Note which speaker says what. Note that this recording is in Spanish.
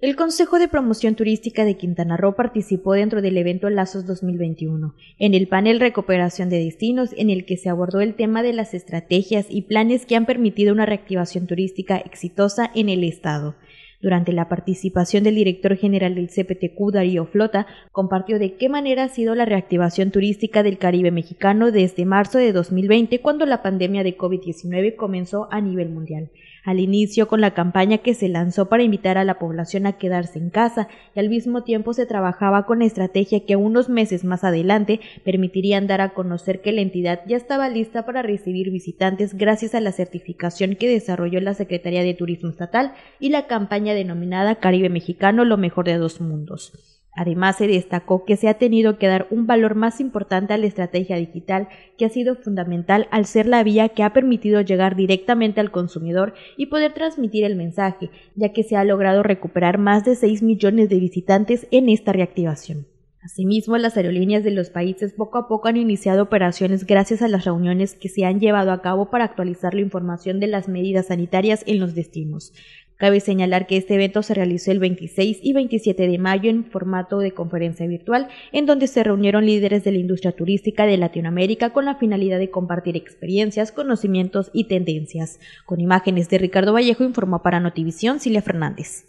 Speaker 1: El Consejo de Promoción Turística de Quintana Roo participó dentro del evento Lazos 2021, en el panel Recuperación de Destinos, en el que se abordó el tema de las estrategias y planes que han permitido una reactivación turística exitosa en el Estado. Durante la participación del director general del CPTQ, Darío Flota, compartió de qué manera ha sido la reactivación turística del Caribe mexicano desde marzo de 2020, cuando la pandemia de COVID-19 comenzó a nivel mundial. Al inicio, con la campaña que se lanzó para invitar a la población a quedarse en casa y al mismo tiempo se trabajaba con estrategia que unos meses más adelante permitirían dar a conocer que la entidad ya estaba lista para recibir visitantes gracias a la certificación que desarrolló la Secretaría de Turismo Estatal y la campaña denominada Caribe Mexicano, lo mejor de dos mundos. Además, se destacó que se ha tenido que dar un valor más importante a la estrategia digital, que ha sido fundamental al ser la vía que ha permitido llegar directamente al consumidor y poder transmitir el mensaje, ya que se ha logrado recuperar más de 6 millones de visitantes en esta reactivación. Asimismo, las aerolíneas de los países poco a poco han iniciado operaciones gracias a las reuniones que se han llevado a cabo para actualizar la información de las medidas sanitarias en los destinos. Cabe señalar que este evento se realizó el 26 y 27 de mayo en formato de conferencia virtual, en donde se reunieron líderes de la industria turística de Latinoamérica con la finalidad de compartir experiencias, conocimientos y tendencias. Con imágenes de Ricardo Vallejo informó para Notivisión Silvia Fernández.